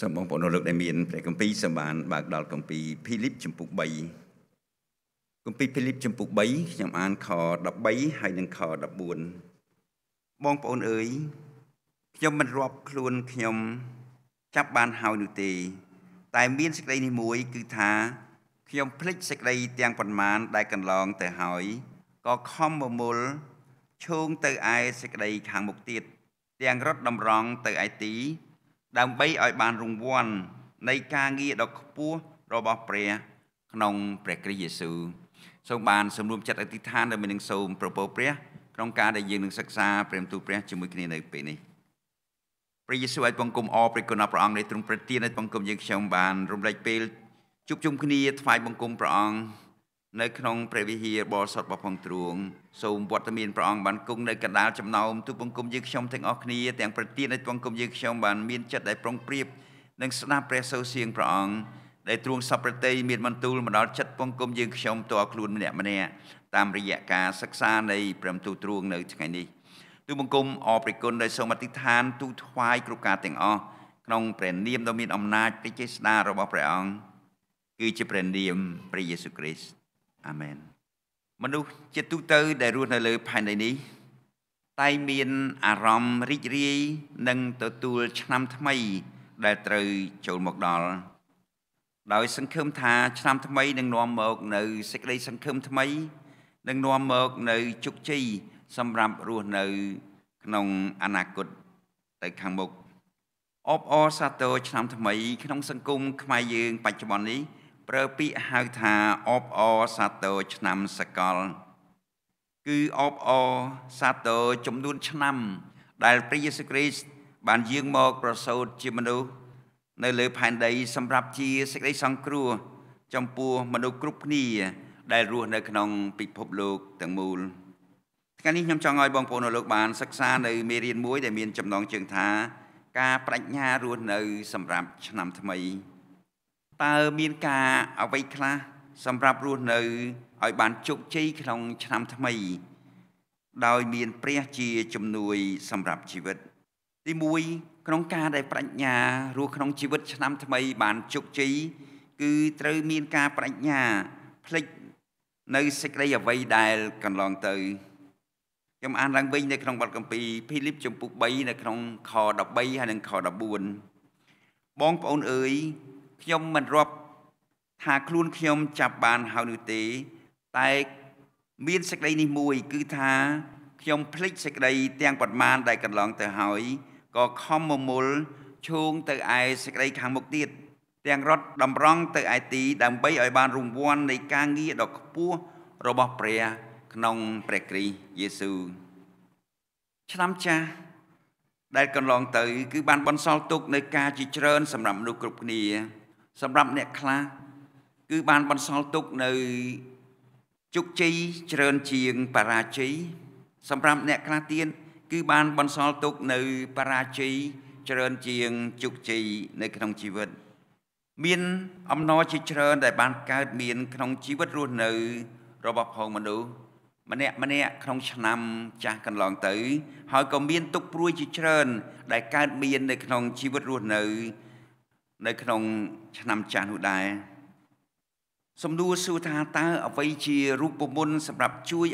សូមបងប្អូនលោកដែលមានព្រះគម្ពីរសូមបានបើកដល់គម្ពីរភីលីបចំពុក3គម្ពីរភីលីបចំពុក3ខ្ញុំអានខ13ហើយនិងខ14បងប្អូនអើយខ្ញុំមិនរាប់ខ្លួនខ្ញុំចាប់បានហើយនោះទេតែមានសេចក្តីនេះមួយគឺថាខ្ញុំភ្លេចសេចក្តីទាំងប៉ុន្មានដែលកន្លងទៅហើយក៏ខំមមុលឈោងទៅឯសេចក្តីខាងមុខទៀត ទាំងរត់តម្រង់ទៅឯទីដើម្បីឲ្យបានរង្វាន់ នៃការងារដ៏ខ្ពស់របស់ព្រះក្នុង ព្រះគ្រីស្ទយេស៊ូវសូមបាន សម្រួមចិត្តអធិដ្ឋានដើម្បីនឹងសូមប្រពោព្រះក្នុងការដែលយើងនឹងសិក្សាព្រះបន្ទូលព្រះជាមួយគ្នានៅពេលនេះព្រះយេស៊ូវឲ្យបង្គំអរព្រះគុណព្រះអង្គនៃទ្រង់ប្រទានឲ្យបង្គំយើងខ្ញុំបានរំលែកពេលជួបជុំគ្នាថ្វាយបង្គំព្រះអង្គនៅក្នុងព្រះវិហារបរិសុទ្ធរបស់ផងទ្រង់សូមវត្តមានព្រះអង្គបានគង់នៅកណ្ដាលចំណោមទូបង្គំយើងខ្ញុំទាំងអស់គ្នាទាំងប្រធាននៃបង្គំយើងខ្ញុំបានមានចិត្តដែលប្រុងប្រៀបនិងស្ដាប់ព្រះសូរសៀងព្រះអង្គដែលទ្រង់សពប្រតិមានបន្ទូលមកដល់ចិត្តបង្គំយើងខ្ញុំតរខ្លួនម្នាក់ម្នាក់តាមរយៈការសិក្សានៃព្រមទូទ្រង់នៅថ្ងៃនេះទូបង្គំអរព្រះគុណដែលសូមអធិដ្ឋានទូថ្វាយគ្រប់ការទាំងអស់ក្នុងព្រះនាមដ៏មានអំណាចព្រះចេស្តារបស់ព្រះអង្គគឺជាព្រះនាមព្រះយេស៊ូវគ្រីស្ទអាមែនមនុស្សជាទូទៅដែលរស់នៅលើផែនដីនេះ តែមានអារម្មណ៍រីករាយនិងទទួលឆ្នាំថ្មី ដែលត្រូវចូលមកដល់ដោយសង្ឃឹមថាឆ្នាំថ្មីនឹងនាំមកនៅសេចក្តីសង្ឃឹមថ្មីនឹងនាំមកនៅជោគជ័យសម្រាប់រស់នៅក្នុងអនាគតទៅខាងមុខអបអរសាទរឆ្នាំថ្មីក្នុងសង្គមខ្មែរយើងបច្ចុប្បន្ននេះប្រើពាក្យហៅថាអបអសាទរឆ្នាំសកល គឺអបអសាទរចំនួនឆ្នាំ ដែលព្រះយេស៊ូវគ្រីស្ទបានយាងមកប្រសូតជាមនុស្សនៅលើផែនដីសម្រាប់ជាសេចក្តីសង្គ្រោះចំពោះមនុស្សគ្រប់គ្នា ដែលរស់នៅក្នុងពិភពលោកទាំងមូលថ្ងៃនេះខ្ញុំចង់ឲ្យបងប្អូនលោកបានសិក្សានៅមេរៀនមួយដែលមានចំណងជើងថា ការបញ្ញារស់នៅសម្រាប់ឆ្នាំថ្មីតើមានការអ្វីខ្លះសម្រាប់រស់នៅឲ្យបានជោគជ័យក្នុងឆ្នាំថ្មី ដោយមានព្រះជាជំនួយ សម្រាប់ជីវិត ទី1ក្នុងការដែលប្រាជ្ញារស់ក្នុងជីវិតឆ្នាំ ថ្មីបានជោគជ័យគឺត្រូវមានការប្រាជ្ញាផ្លេចនៅសេចក្តីអ្វីដែលកន្លងទៅខ្ញុំអានឡើងវិញនៅក្នុងបទកម្ពីភីលីបចំពុក3នៅក្នុងខ13ហើយនិងខ14បងប្អូនអើយខ្ញុំមិនរាប់ថាខ្លួនខ្ញុំចាប់បានហើយនោះទេ តែមានសេចក្តីនេះមួយ គឺថា ខ្ញុំភ្លេចសេចក្តីទាំងប៉ុន្មាន ដែលកន្លងទៅហើយក៏ខំមមុលឈោងទៅឯសេចក្តីខាងមុខទៀតទាំងរត់តម្រង់ទៅឯទី ដើម្បីឲ្យបានរង្វាន់នៃការងារដ៏ខ្ពស់របស់ព្រះក្នុងព្រះគ្រីស្ទយេស៊ូវឆ្នាំចាស់ដែលកន្លងទៅគឺបានបន្សល់ទុកនៅការជាច្រើនសម្រាប់មនុស្សគ្រប់គ្នាសម្រាប់អ្នកខ្លះគឺបានបន្សល់ទុកនៅជោគជ័យច្រើនជាងបរាជ័យសម្រាប់អ្នកខ្លះទៀតគឺបានបន្សល់ទុកនៅបរាជ័យច្រើនជាងជោគជ័យនៅក្នុងជីវិតមានអំណរជាច្រើនដែលបានកើត មានក្នុងជីវិតរស់នៅ របស់ផងមនុស្សម្នាក់ម្នាក់ក្នុងឆ្នាំចាស់កន្លងទៅហើយក៏មានទុកព្រួយជាច្រើន ដែលកើតមាននៅក្នុងជីវិតរស់នៅនៅក្នុង ឆ្នាំចាស់នោះដែរសំដួលសួរថាតើអ្វីជារូបមន្តសម្រាប់ជួយ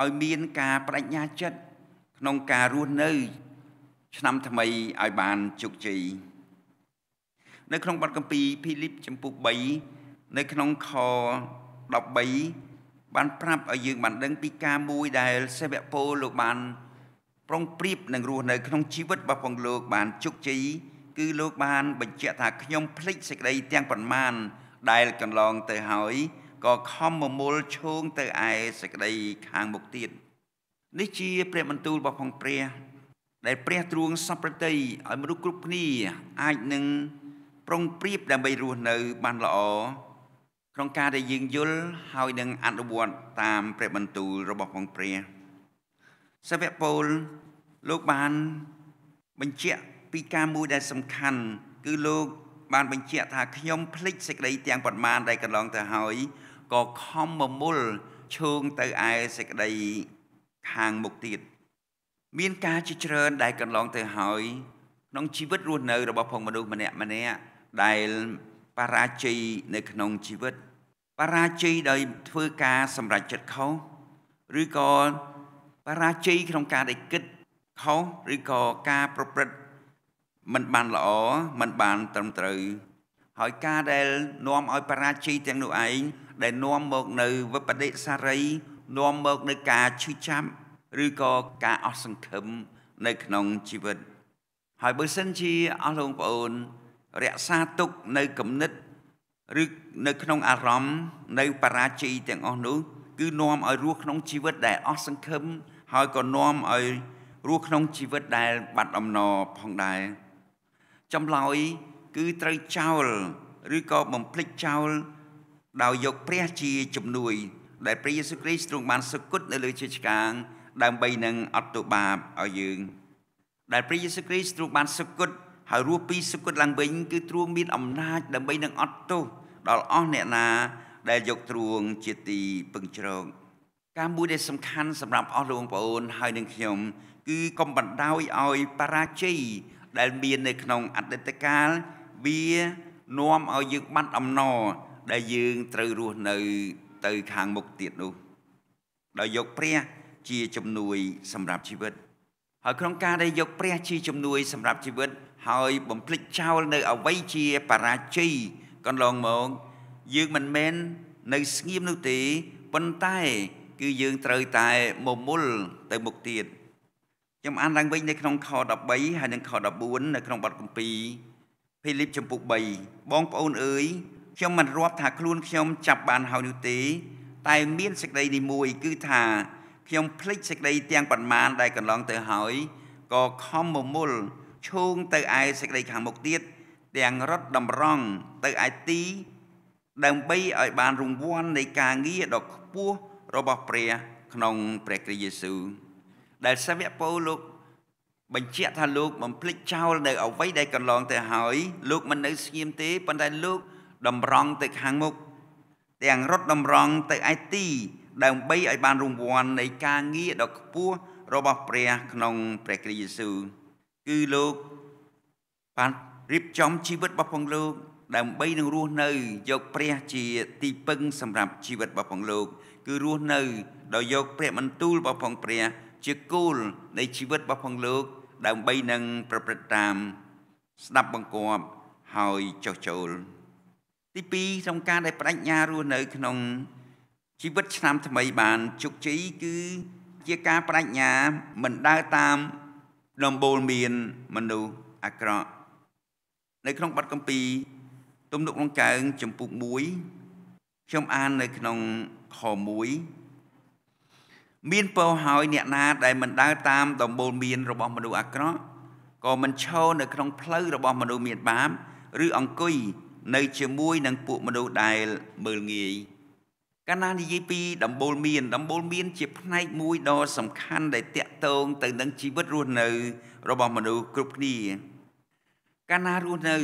ឲ្យមានការបដិញ្ញាចិត្តក្នុងការរស់នៅ ឆ្នាំថ្មីឲ្យបានជោគជ័យនៅក្នុងបទកម្ពីភីលីបចំពុក3នៅក្នុងខ13បានប្រាប់ឲ្យយើងបានដឹងពីការមួយដែល សេវៈពលលោកបានប្រុងប្រៀបនឹងរស់នៅ ក្នុងជីវិតរបស់ផងលោក បានជោគជ័យគឺលោកបានបញ្ជាក់ថាខ្ញុំភ្លេចសេចក្តីទាំងប៉ុន្មានដែលកន្លង ទៅហើយក៏ខំមមូលឈោងទៅឯសេចក្តីខាងមុខទៀតនេះជា ព្រះបន្ទូលរបស់ផងព្រះដែលព្រះទ្រង់សពប្រតិឲ្យមនុស្សគ្រប់គ្នាអាចនឹងប្រុងប្រៀបដើម្បីរស់នៅបានល្អក្នុងការដែលយើងយល់ហើយនឹងអនុវត្តតាមព្រះបន្ទូលរបស់ផងព្រះសាវកពូលលោកបានបញ្ជាក់ពីការមួយដែលសំខាន់គឺលោកបានបញ្ជាក់ថាខ្ញុំភ្លេចសេចក្តីទាំងប៉ុន្មានដែលកន្លងទៅហើយក៏ខំមមុលឈោងទៅឯសេចក្តីខាងមុខទៀតមានការជាច្រើនដែលកន្លងទៅហើយក្នុងជីវិតរស់នៅរបស់ផងមនុស្សម្នាក់ម្នាក់ដែលបរាជ័យនៅក្នុងជីវិតបរាជ័យដោយធ្វើការសម្រេចចិត្តខុសឬក៏បរាជ័យក្នុងការដែលគិតខុសឬក៏ការប្រព្រឹត្តមិនបានល្អមិនបានត្រឹមត្រូវហើយការដែលនាំឲ្យបរាជ័យទាំងនោះឯងដែល នាំមកនៅវិបដិសារីនាំមកនៅការឈឺចាប់ឬក៏ការអស់សង្ឃឹមនៅក្នុងជីវិត ហើយបើសិនជាអស់លោកប្អូនរក្សាទុកនៅគំនិតឬនៅ ក្នុងអារម្មណ៍នៅបរាជ័យទាំងអស់នោះ គឺនាំឲ្យរស់ក្នុងជីវិតដែលអស់សង្ឃឹមហើយក៏នាំឲ្យរស់ក្នុងជីវិតដែលបាត់អំណរផងដែរចម្លើយគឺត្រូវចោលឬក៏បំភ្លេចចោល ដោយយកព្រះជាជំនួយ ដែល ព្រះយេស៊ូវគ្រីស្ទទ្រង់បានសគត់នៅលើជាឆ្កាងដើម្បីនឹងអត់ទោសបាបឲ្យយើងដែលព្រះយេស៊ូវគ្រីស្ទទ្រង់បានសគត់ហើយរស់ពីសគត់ឡើងវិញគឺទ្រង់មានអំណាចដើម្បីនឹងអត់ទោសដល់អស់អ្នកណា ដែលយកទ្រង់ជាទីពឹងជ្រកការមួយដែលសំខាន់សម្រាប់អស់លោកបងប្អូន ហើយនឹងខ្ញុំគឺកុំបណ្ដោយឲ្យបរាជ័យដែលមាននៅក្នុងអតីតកាលវានាំឲ្យយើងបាត់អំណរដែលយើងត្រូវរស់នៅទៅខាងមុខទៀតនោះ ដោយយកព្រះជាជំនួយសម្រាប់ជីវិតហើយក្នុងការដែលយកព្រះជាជំនួយសម្រាប់ជីវិតហើយបំភ្លេចចោលនៅអវ័យជាបរាជ័យកន្លងមកយើងមិនមែននៅស្ងៀមនោះទេប៉ុន្តែ គឺយើងត្រូវតែមមុលទៅមុខទៀតខ្ញុំអានឡើងវិញនៅក្នុងខ13ហើយនិងខ14នៅក្នុងបទគម្ពីរភីលីបចំពុក3បងប្អូនអើយខ្ញុំមិនរាប់ថាខ្លួនខ្ញុំចាប់បានហើយនោះទេ តែមានសេចក្តីនេះមួយ គឺថាខ្ញុំភ្លេចសេចក្តីទាំងប៉ុន្មានដែលកន្លងទៅហើយក៏ខំមមុលឈោងទៅឯសេចក្តីខាងមុខទៀតទាំងរត់តម្រង់ទៅឯទី ដើម្បីឲ្យបានរង្វាន់នៃការងារដ៏ខ្ពស់របស់ព្រះក្នុងព្រះគ្រីស្ទយេស៊ូវដែលសាវកពៅលោក បញ្ជាក់ថាលោកបំភ្លេចចោល នៅអ្វីដែលកន្លងទៅហើយលោក មិននៅស្ងៀមទេប៉ុន្តែលោកតម្រង់ទៅខាងមុខទាំងរត់តម្រង់ទៅឯទី ដើម្បីឲ្យបានរង្វាន់នៃការងារដ៏ខ្ពស់របស់ព្រះ ក្នុង ព្រះគ្រីស្ទយេស៊ូវគឺលោកបានរៀបចំជីវិតរបស់ផងលោក ដើម្បីនឹងរស់នៅយកព្រះជា ទីពឹងសម្រាប់ជីវិតរបស់ផងលោក គឺរស់នៅដោយយកព្រះបន្ទូលរបស់ផងព្រះជាគូលនៃជីវិតរបស់ផងលោកដើម្បីនឹងប្រព្រឹត្តតាម ស្ដាប់បង្គាប់ហើយចុះចូល ទី2ក្នុងការដែលបដិញ្ញារស់នៅ ក្នុងជីវិតឆ្នាំថ្មីបានជោគជ័យគឺ ជាការបដិញ្ញាមិនដើរតាម ដំបូលមានមនុស្សអាក្រក់នៅក្នុងបទកម្ពី ទំនុកលង្កើងចំពុក1ខ្ញុំអាននៅក្នុងខ1មានពោហើយអ្នកណាដែលមិនដើរតាមដំបូលមានរបស់មនុស្សអាក្រក់ក៏មិនឈរនៅក្នុងផ្លូវរបស់មនុស្សមានបាបឬអង្គុយនៅជាមួយនឹងពួកមនុស្សដែលមើលងាយកាលណានិយាយពីដំបូលមាន ដំបូលមាន ជាផ្នែកមួយដ៏សំខាន់ដែលតាក់ទងទៅនឹងជីវិតរស់នៅ របស់មនុស្សគ្រប់គ្នា កាលណារស់នៅ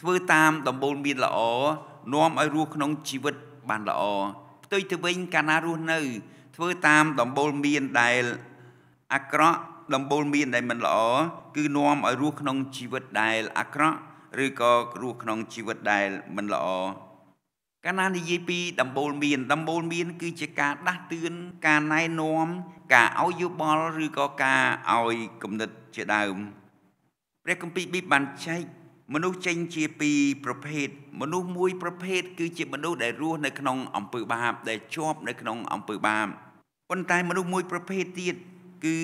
ធ្វើតាមដំបូលមានល្អនាំឲ្យរស់ក្នុង ជីវិតបានល្អផ្ទុយទៅវិញកាលណារស់នៅធ្វើតាមដំបូលមានដែលអាក្រក់ដំបូលមានដែលមិនល្អគឺនាំឲ្យរស់ក្នុងជីវិតដែលអាក្រក់ឬក៏រស់ក្នុងជីវិតដែលមិនល្អកាលណានិយាយពីដំបូលមានដំបូលមាន គឺជាការដាស់តឿនការណែនាំការឲ្យយោបល់ឬក៏ការឲ្យគំនិតជាដើមព្រះគម្ពីរប៊ីបបានចែកមនុស្សចេញជាពីរប្រភេទមនុស្សមួយប្រភេទគឺជាមនុស្សដែលរស់នៅក្នុងអំពើបាប ដែលជាប់នៅក្នុងអំពើបាបប៉ុន្តែមនុស្សមួយប្រភេទទៀតគឺ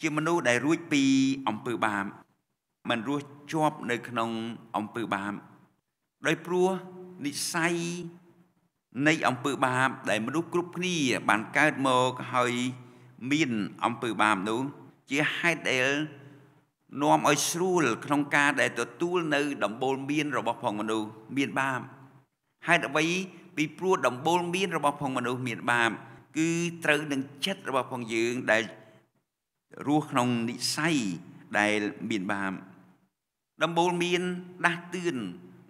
ជាមនុស្សដែលរួចពីអំពើបាបមិនរស់ជាប់នៅ ក្នុងអំពើបាបដោយព្រោះនិស័យនៃអំពើបាបដែលមនុស្សគ្រប់គ្នាបានកើតមកហើយមានអំពើបាបនោះជាហេតុដែលនាំឲ្យស្រួលក្នុងការដែលទទួលនៅ ដំបូលមានរបស់ផងមនុស្សមានបាបហេតុអ្វី ពីព្រោះដំបូលមានរបស់ផងមនុស្សមានបាបគឺត្រូវនឹងចិត្តរបស់ផងយើងដែលរស់ក្នុងនិស័យដែលមានបាបដំបូលមានដាស់តឿន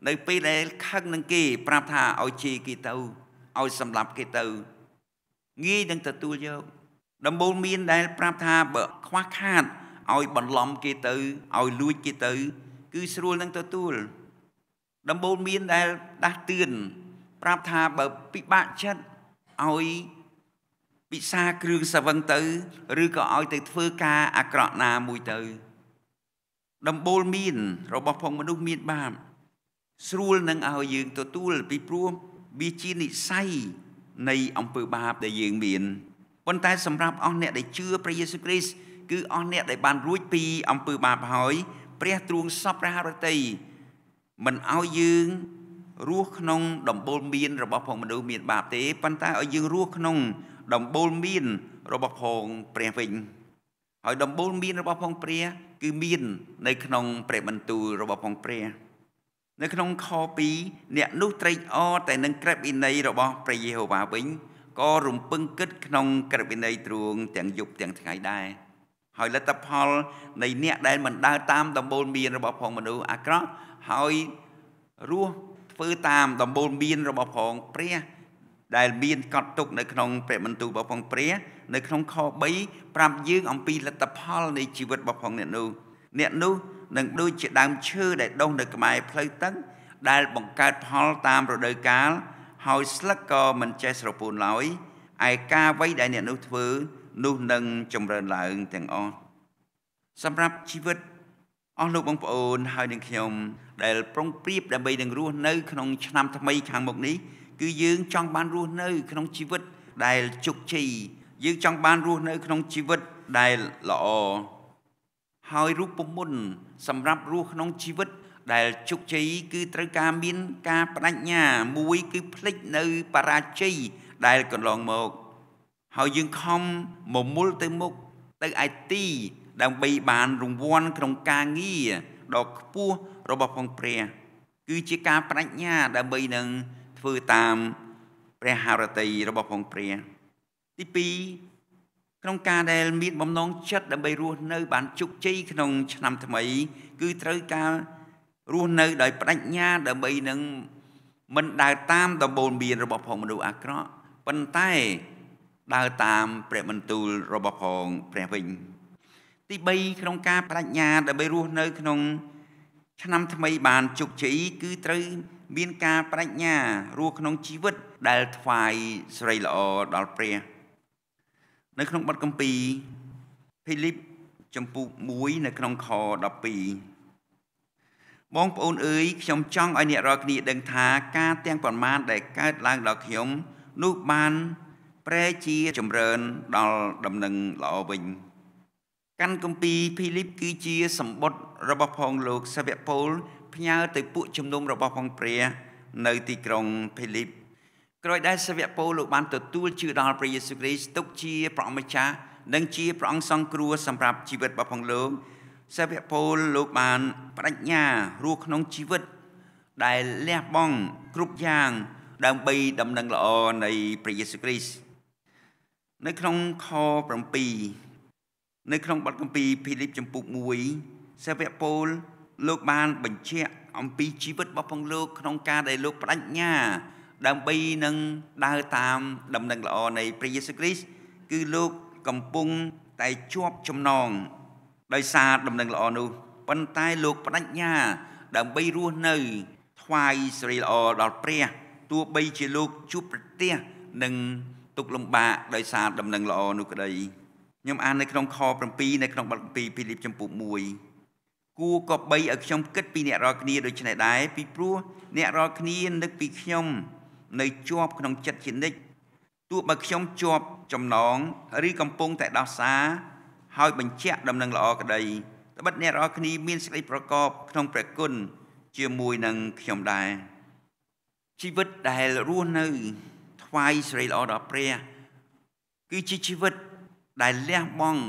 នៅពេលដែលខឹងនឹងគេប្រាប់ថាឲ្យជេរគេទៅឲ្យសម្លាប់គេទៅ ងាយនឹងទទួលយកដំបូលមានដែល ប្រាប់ថាបើខ្វះខាតឲ្យបន្លំគេទៅឲ្យលួចគេទៅ គឺស្រួលនឹងទទួលដំបូលមានដែលដាស់តឿនប្រាប់ថាបើពិបាកចិត្តឲ្យពិសាគ្រឿងសវឹងទៅ ឬក៏ឲ្យទៅធ្វើការអាក្រក់ណាមួយទៅ ដំបូលមានរបស់ផងមនុស្សមានបាបស្រួលនឹងឲ្យយើងទទួល ពីព្រោះវាជានិស័យនៃ អំពើបាប ដែលយើងមានប៉ុន្តែ សម្រាប់អស់អ្នកដែលជឿព្រះយេស៊ូវគ្រីស្ទគឺអស់អ្នកដែលបានរួចពីអំពើបាបហើយ ព្រះទ្រង់សពព្រះハរតីមិនឲ្យយើងរស់ក្នុងដំបូលមានរបស់ផងមនុស្សមាន បាបទេប៉ុន្តែឲ្យយើងរស់ក្នុងដំបូលមានរបស់ផងព្រះវិញហើយដំបូលមានរបស់ផងព្រះគឺមាននៅក្នុងព្រះបន្ទូលរបស់ផងព្រះនៅក្នុងខ2អ្នកនោះត្រេកអរតែនឹងក្រឹបវិន័យរបស់ព្រះយេហូវ៉ាវិញក៏រំពឹងគិតក្នុងក្រឹបវិន័យទ្រង់ទាំងយប់ទាំងថ្ងៃដែរហើយលទ្ធផលនៃអ្នកដែលមិនដើរតាមដំបូលមានរបស់ផងមនុស្សអាក្រក់ហើយរស់ធ្វើតាមដំបូលមានរបស់ផងព្រះដែលមានកត់ទុកនៅក្នុងព្រះបន្ទូលរបស់ផងព្រះ នៅក្នុងខ3ប្រាប់យើងអំពីលទ្ធផលនៃជីវិតរបស់ផងអ្នកនោះអ្នកនោះនឹងដូចជាដើមឈើដែលដុះនៅក្បែរផ្លូវទឹកដែលបង្កើតផលតាមរដូវកាល ហើយស្លឹកក៏មិនចេះស្រពោនឡើយឯការអ្វីដែលអ្នកនោះធ្វើនោះនឹងចម្រើនឡើងទាំងអស់សម្រាប់ជីវិតអស់លោកបងប្អូនហើយនឹងខ្ញុំដែលប្រុងប្រៀបដើម្បីនឹងរស់នៅក្នុង ឆ្នាំថ្មីខាងមុខនេះគឺយើងចង់បានរស់នៅក្នុងជីវិត ដែលជោគជ័យយើងចង់បានរស់នៅក្នុងជីវិតដែលល្អហើយរូបមន្តសម្រាប់រស់ក្នុងជីវិត ដែលជោគជ័យគឺត្រូវការមានការបដិញ្ញា មួយ គឺផ្លិចនៅបរាជ័យដែលកន្លងមកហើយយើងខំមមុលទៅមុខទៅឯទីដើម្បីបានរង្វាន់ក្នុងការងារដ៏ខ្ពស់របស់ផងព្រះគឺជាការបដិញ្ញាដើម្បីនឹងធ្វើតាមព្រះハរតីរបស់ផងព្រះទី2ក្នុងការដែលមានបំណងចិត្តដើម្បីរស់នៅ បានជោគជ័យក្នុងឆ្នាំថ្មី គឺត្រូវការរស់នៅដោយបដិញ្ញាដើម្បីនឹងមិនដើរតាមដំបូលមានរបស់ផងមនុស្សអាក្រក់ប៉ុន្តែដើរតាមព្រះបន្ទូលរបស់ផងព្រះវិញ ទី3ក្នុងការបដិញ្ញាដើម្បីរស់នៅ ក្នុងឆ្នាំថ្មីបានជោគជ័យគឺត្រូវមានការបដិញ្ញារស់ក្នុងជីវិតដែលថ្វាយស្រីល្អដល់ព្រះនៅក្នុងបទកម្ពីភីលីបចំពុ1នៅក្នុងខ12បងប្អូនអើយខ្ញុំចង់ឲ្យអ្នករាល់គ្នាដឹងថាការទាំងប៉ុន្មាន ដែលកើតឡើង ដល់ខ្ញុំនោះបានប្រែជាចម្រើនដល់ដំណឹងល្អវិញកាន់គម្ពីរភីលីបគឺជាសម្បត្តិរបស់ផងលោកសាវកពលផ្ញើទៅពួកជំនុំរបស់ផងព្រះនៅទីក្រុងភីលីបក្រោយដែលសាវកពលលោកបានទទួលជឿដល់ព្រះយេស៊ូវគ្រីស្ទទុកជាព្រះអម្ចាស់និងជាព្រះអង្គសង្គ្រោះសម្រាប់ជីវិតរបស់ផងលោកសាវកពលលោកបានបដិញ្ញារស់ក្នុងជីវិត ដែលលះបង់គ្រប់យ៉ាងដើម្បីដំណឹងល្អនៃព្រះយេស៊ូវគ្រីស្ទនៅក្នុងខ7នៅក្នុងបទគម្ពីរភីលីបចំពុក1សាវកពូល លោកបានបញ្ជាក់អំពីជីវិតរបស់ផងលោកក្នុងការដែលលោកបដិញ្ញា ដើម្បីនឹងដើរតាមដំណឹងល្អនៃព្រះយេស៊ូវគ្រីស្ទគឺលោកកំពុងតែជាប់ចំណងដោយសារដំណឹងល្អនោះប៉ុន្តែលោកបដិញ្ញា ដើម្បីរស់នៅថ្វាយសេរីល្អដល់ព្រះទោះបីជាលោកជួបប្រទះនឹងទុកលំបាកដោយសារដំណឹងល្អនោះក្តីខ្ញុំអាននៅក្នុងខ7នៅក្នុងបទ7ពីលីបចំពុក1គួរក៏បីឲ្យខ្ញុំគិត ពីអ្នករាល់គ្នា ដូចនេះដែរពីព្រោះអ្នករាល់គ្នានឹកពីខ្ញុំ នៅ ជាប់ក្នុងចិត្តជានិច្ចទោះបើខ្ញុំជាប់ ចំណងឬកំពុងតែដោះសារហើយ បញ្ជាក់ដំណឹងល្អក្តីត្បិតអ្នករាល់គ្នាមានសេចក្តីប្រកបក្នុងព្រះគុណជាមួយនឹងខ្ញុំដែរជីវិតដែលរស់នៅថ្វាយសេរីល្អដល់ព្រះគឺជាជីវិតដែលលះបង់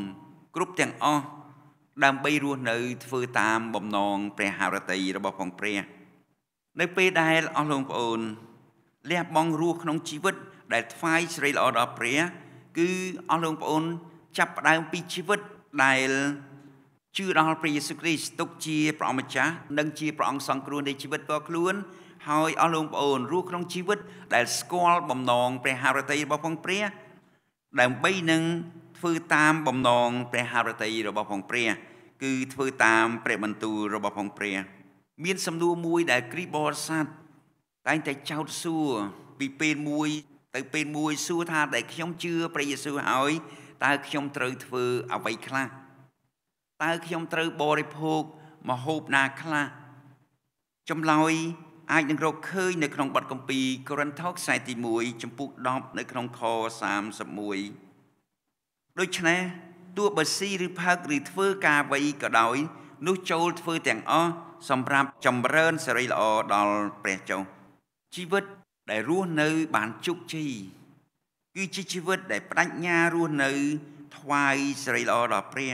គ្រប់ទាំងអស់ដើម្បីរស់នៅ ធ្វើតាមបំណងព្រះハរតីរបស់ផងព្រះនៅពេលដែលអស់លោកប្អូនលះបង់រស់ក្នុងជីវិត ដែលថ្វាយស្រីល្អដល់ព្រះគឺអស់លោកប្អូន ចាប់ផ្ដើមពីជីវិតដែលជឿដល់ព្រះយេស៊ូវគ្រីស្ទទុកជាព្រះអម្ចាស់និងជាព្រះអង្គសង្គ្រោះនៃជីវិតរបស់ខ្លួន ហើយអស់លោកប្អូន រស់ក្នុងជីវិតដែលស្គាល់បំណងព្រះハរតីរបស់ផងព្រះដើម្បីនឹងធ្វើតាមបំណងព្រះハរតីរបស់ផងព្រះគឺធ្វើតាមព្រះបន្ទូលរបស់ផងព្រះមានសំណួរមួយដែលគ្រីបរស័តតែងតែចោទសួរពីពេលមួយទៅពេលមួយសួរថាដែលខ្ញុំជឿព្រះយេស៊ូវហើយតើខ្ញុំត្រូវធ្វើអ្វីខ្លះតើខ្ញុំត្រូវបរិភោគមហូបណាខ្លះចម្លើយអាចនឹងរកឃើញនៅក្នុងបទគម្ពីរកូរិនថូសខ្សែទី1ចំពុក10នៅក្នុងខ31ដូច្នេះទោះបើស៊ីឬផឹកឬធ្វើការអ្វីក៏ដោយនោះចូលធ្វើទាំងអស់សម្រាប់ចម្រើនសេរីល្អដល់ព្រះចុះជីវិតដែលរស់នៅបានជោគជ័យគឺជាជីវិតដែលបដិញ្ញារស់នៅ ថ្វាយសេរីល្អដល់ព្រះ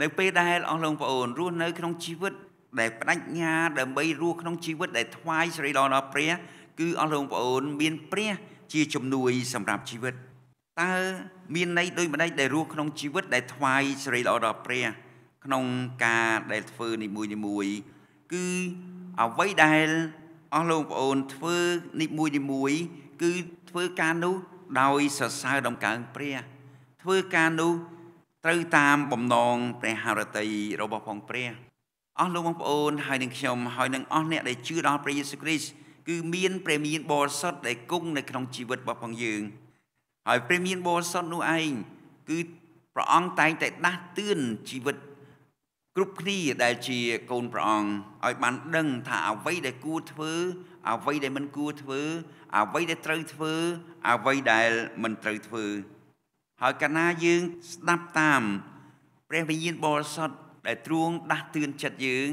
នៅពេលដែលអស់លោកប្អូនរស់នៅ ក្នុងជីវិត ដែលបដិញ្ញាដើម្បីរស់ក្នុងជីវិត ដែលថ្វាយសេរីល្អដល់ព្រះគឺអស់លោកប្អូន មាន ព្រះ ជាជំនួយសម្រាប់ជីវិតតើមានន័យដូចម្ដេចដែលរស់ក្នុងជីវិតដែលថ្វាយសេរីល្អដល់ព្រះក្នុងការដែលធ្វើនីមួយនីមួយ គឺអ្វីដែលអស់លោកបងប្អូនធ្វើនីមួយនីមួយ គឺធ្វើការនោះដោយសរសើរដំកើងព្រះធ្វើការនោះត្រូវតាមបំណងព្រះハរតីរបស់ផងព្រះអស់លោកបងប្អូនហើយនឹងខ្ញុំហើយនឹងអស់អ្នកដែលជឿដល់ព្រះយេស៊ូវគ្រីស្ទគឺមានព្រះមានបរិសុទ្ធដែលគង់នៅក្នុងជីវិតរបស់ផងយើងហើយព្រះមានបរិសុទ្ធនោះឯងគឺព្រះអង្គតែងតែដាស់តឿនជីវិត គ្រប់គ្នាដែលជាកូនព្រះអង្គឲ្យបានដឹងថាអ្វីដែលគួរធ្វើអ្វីដែលមិនគួរធ្វើអ្វីដែលត្រូវធ្វើអ្វីដែលមិនត្រូវធ្វើហើយកាលណាយើងស្ដាប់តាម ព្រះវិញ្ញាណបរិសុទ្ធដែលទ្រង់ដាស់តឿនចិត្តយើង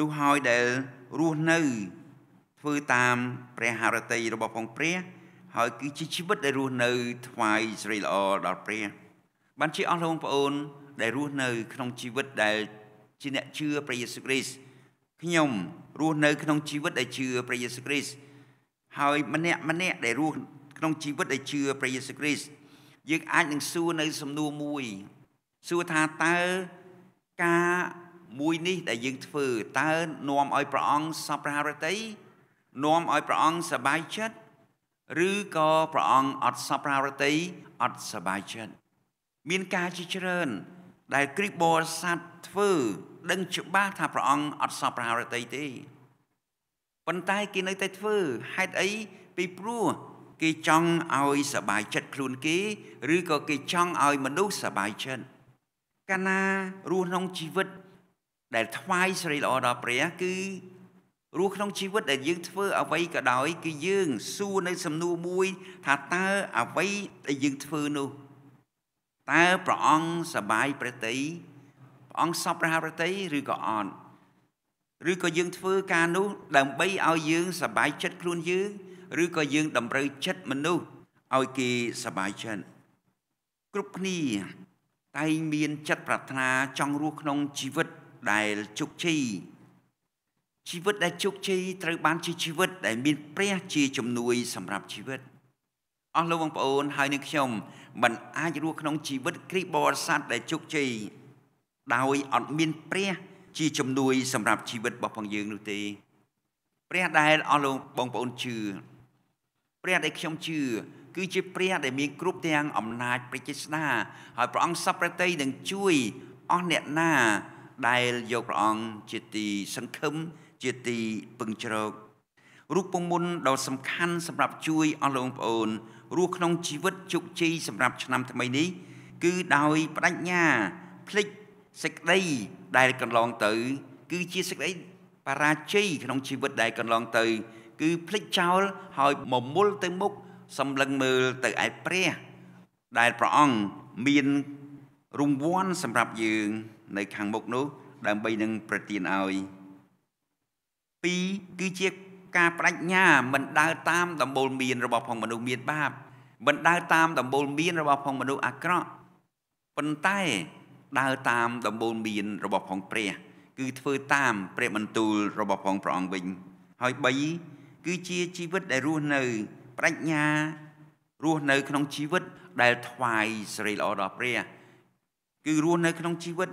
នោះហើយដែលរស់នៅ ធ្វើតាម ព្រះハរតីរបស់ផងព្រះហើយគឺជាជីវិតដែលរស់នៅថ្វាយសេរីល្អដល់ព្រះបានជាអស់លោកបងប្អូនដែលរស់នៅ ក្នុងជីវិតដែលជាអ្នកជឿព្រះយេស៊ូវគ្រីស្ទខ្ញុំរស់នៅ ក្នុងជីវិតដែលជឿព្រះយេស៊ូវគ្រីស្ទហើយម្នាក់ម្នាក់ដែលរស់ក្នុងជីវិតដែលជឿព្រះយេស៊ូវគ្រីស្ទយើងអាចនឹងសួរនៅ សំណួរមួយ សួរថាតើការមួយនេះ ដែលយើងធ្វើតើនាំឲ្យព្រះអង្គសពព្រះハរតីនាំឲ្យព្រះអង្គសบายចិត្តឬក៏ព្រះអង្គអត់សប្រារតីអត់សบายចិត្តមានការជាច្រើន ដែលគ្រីបរស័តធ្វើដឹងច្បាស់ថាព្រះអង្គអត់សប្រារតីទេប៉ុន្តែគេនៅតែធ្វើហេតុអីពីព្រោះគេចង់ឲ្យសบายចិត្តខ្លួនគេ ឬក៏គេចង់ឲ្យមនុស្សសบายចិត្តកាលណារស់ក្នុងជីវិតដែលថ្វាយស្រីល្អដល់ព្រះគឺរស់ក្នុងជីវិតដែលយើងធ្វើអ្វីក៏ដោយគឺយើងសួរនៅសំណួរមួយថាតើអ្វីដែលយើងធ្វើនោះតើព្រះអង្គសបាយព្រះតីព្រះអង្គសពព្រះព្រះតីឬក៏អត់ឬក៏យើងធ្វើការនោះដើម្បីឲ្យយើងសបាយចិត្តខ្លួនយើង ឬក៏យើងតម្រូវចិត្តមនុស្សឲ្យគេសបាយចិត្តគ្រប់គ្នា តែងមានចិត្តប្រាថ្នាចង់រស់ក្នុងជីវិតដែលជោគជ័យជីវិតដែលជោគជ័យត្រូវបានជាជីវិតដែលមានព្រះជាជំនួយសម្រាប់ជីវិតអស់លោកបងប្អូនហើយនឹងខ្ញុំមិនអាចរស់ក្នុងជីវិតគ្រីស្ទបរិស័ទដែលជោគជ័យដោយអត់មានព្រះជាជំនួយសម្រាប់ជីវិតរបស់ផងយើងនោះទេ ព្រះដែលអស់លោកបងប្អូនជឿព្រះដែលខ្ញុំជឿគឺជាព្រះដែលមានគ្រប់ទាំងអំណាចព្រះចេស្តាហើយព្រះអង្គសព្វប្រតិនឹងជួយអស់អ្នកណាដែលយកព្រះអង្គជាទីសង្ឃឹមជាទីពឹងជ្រករូបមន្តដ៏សំខាន់សម្រាប់ជួយអស់លោកប្អូនរស់ក្នុងជីវិតជោគជ័យសម្រាប់ឆ្នាំថ្មីនេះ គឺដោយបដិញ្ញាភ្លេចសេចក្តីដែលកន្លងទៅ គឺជាសេចក្តីបរាជ័យក្នុងជីវិតដែលកន្លងទៅ គឺភ្លេចចោលហើយមមុលទៅមុខសម្លឹងមើលទៅឯព្រះ ដែលព្រះអង្គមានរង្វាន់សម្រាប់យើងនៅខាងមុខនោះដើម្បីនឹងប្រទានឲ្យ2គឺជាការបដិញ្ញាមិនដើរតាមដំបូលមានរបស់ផងមនុស្សមានបាបមិនដើរតាមដំបូលមានរបស់ផងមនុស្សអាក្រក់ប៉ុន្តែដើរតាមដំបូលមានរបស់ផងព្រះ គឺធ្វើតាមព្រះបន្ទូលរបស់ផងព្រះអង្គវិញ ហើយ3គឺជាជីវិតដែលរស់នៅបដិញ្ញារស់នៅក្នុងជីវិតដែលថ្វាយសេរីល្អដល់ព្រះគឺរស់នៅក្នុងជីវិត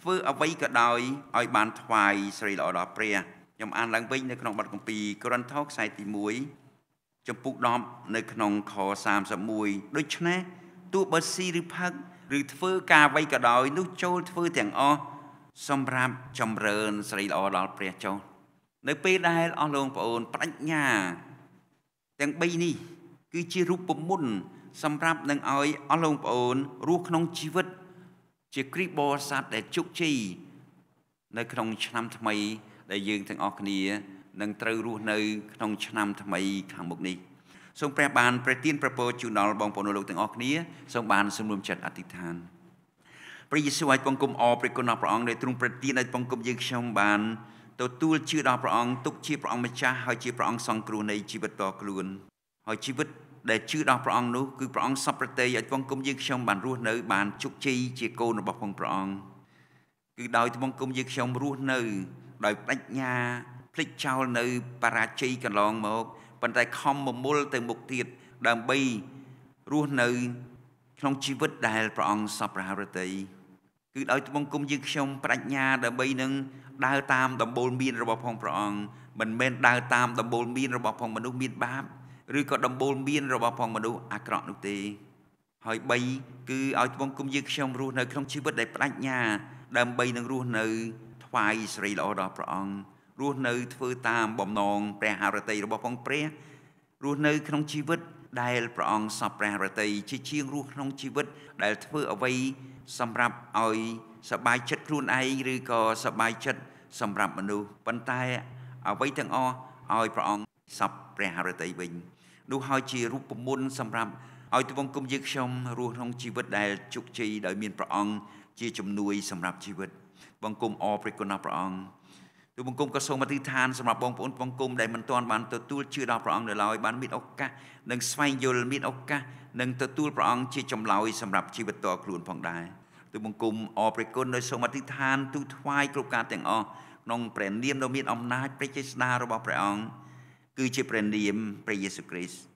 ធ្វើអ្វីក៏ដោយឲ្យបានថ្វាយសេរីល្អដល់ព្រះខ្ញុំអានឡើងវិញនៅក្នុងបទគម្ពីរក្រិនថូសខ្សែទី1ចំពុក10នៅក្នុងខ31ដូច្នេះទោះបើស៊ីឬផឹកឬធ្វើការអ្វីក៏ដោយ នោះចូលធ្វើទាំងអស់សម្រាប់ចម្រើនស្រីល្អដល់ព្រះចុះនៅពេលដែលអស់លោកប្អូនបញ្ញា ទាំង3នេះ គឺជារូបមន្តសម្រាប់នឹងឲ្យអស់លោកប្អូនរស់ក្នុងជីវិត ជាគ្រីស្ទបរិស័ទដែលជោគជ័យនៅក្នុងឆ្នាំថ្មីដែលយើងទាំងអស់គ្នានឹងត្រូវរស់នៅ ក្នុងឆ្នាំថ្មីខាងមុខនេះសូមព្រះបានព្រះទានប្រពរជូនដល់បងប្អូនលោកទាំងអស់គ្នាសូមបានសម្រួមចិត្តអធិដ្ឋានព្រះយេស៊ូវឲ្យបង្គំអព្រះគុណរបស់ព្រះអង្គដែលទ្រង់ប្រទានឲ្យបង្គំយើងខ្ញុំបានទទួលជឿដល់ព្រះអង្គទុកជាព្រះអង្គម្ចាស់ហើយជាព្រះអង្គសង្គ្រោះនៃជីវិតតខ្លួនហើយជីវិតដែលជឿដល់ព្រះអង្គនោះគឺព្រះអង្គសពប្រតិយឲ្យបង្គំយើងខ្ញុំបានរស់នៅ បានជោគជ័យជាកូនរបស់ព្រះអង្គគឺដោយបង្គំយើងខ្ញុំរស់នៅដោយបញ្ញាភ្លេចចោលនៅបរាជ័យកន្លងមកប៉ុន្តែខំមមុលទៅមុខទៀតដើម្បីរស់នៅក្នុងជីវិតដែលព្រះអង្គសពរហរតីគឺដោយត្បូងគុំយើងខ្ញុំបញ្ញា ដើម្បីនឹងដើរតាមដំបូលមានរបស់ផងព្រះអង្គមិនមែនដើរតាមដំបូលមានរបស់ផងមនុស្សមានបាបឬក៏ដំបូលមានរបស់ផងមនុស្សអាក្រក់នោះទេ ហើយ3គឺឲ្យត្បូងគុំយើងខ្ញុំរស់នៅក្នុងជីវិតដែលបញ្ញា ដើម្បីនឹងរស់នៅថ្វាយអ៊ីស្រាអែលដល់ព្រះអង្គរស់នៅ ធ្វើតាមបំណងព្រះハរតីរបស់ផងព្រះរស់នៅក្នុងជីវិត ដែលព្រះអង្គសពព្រះរតីជាជាងរស់ក្នុងជីវិត ដែលធ្វើអ្វី សម្រាប់ឲ្យសบายចិត្តខ្លួនឯងឬក៏សบายចិត្តសម្រាប់មនុស្សប៉ុន្តែអ្វីទាំងអស់ឲ្យព្រះអង្គសពព្រះハរតីវិញនោះហើយជារូបមន្តសម្រាប់ឲ្យទ្វង្គមយើងខ្ញុំរស់ក្នុងជីវិតដែលជោគជ័យដោយមានព្រះអង្គជាជំនួយ សម្រាប់ជីវិត។បង្គំអរព្រះគុណដល់ព្រះអង្គទូបង្គំក៏សូមអធិដ្ឋានសម្រាប់បងប្អូនបង្គំដែលមិនទាន់បានទទួលជឿដល់ព្រះអង្គនៅឡើយបានមានឱកាសនិងស្វែងយល់មានឱកាសនិងទទួលព្រះអង្គជាចម្លើយសម្រាប់ជីវិតតខ្លួនផងដែរទូបង្គំអរព្រះគុណដោយសូមអធិដ្ឋានទូថ្វាយគ្រប់ការទាំងអស់ក្នុងព្រះនាមដ៏មានអំណាចព្រះចេស្តារបស់ព្រះអង្គគឺជាព្រះនាមព្រះយេស៊ូវគ្រីស្ទ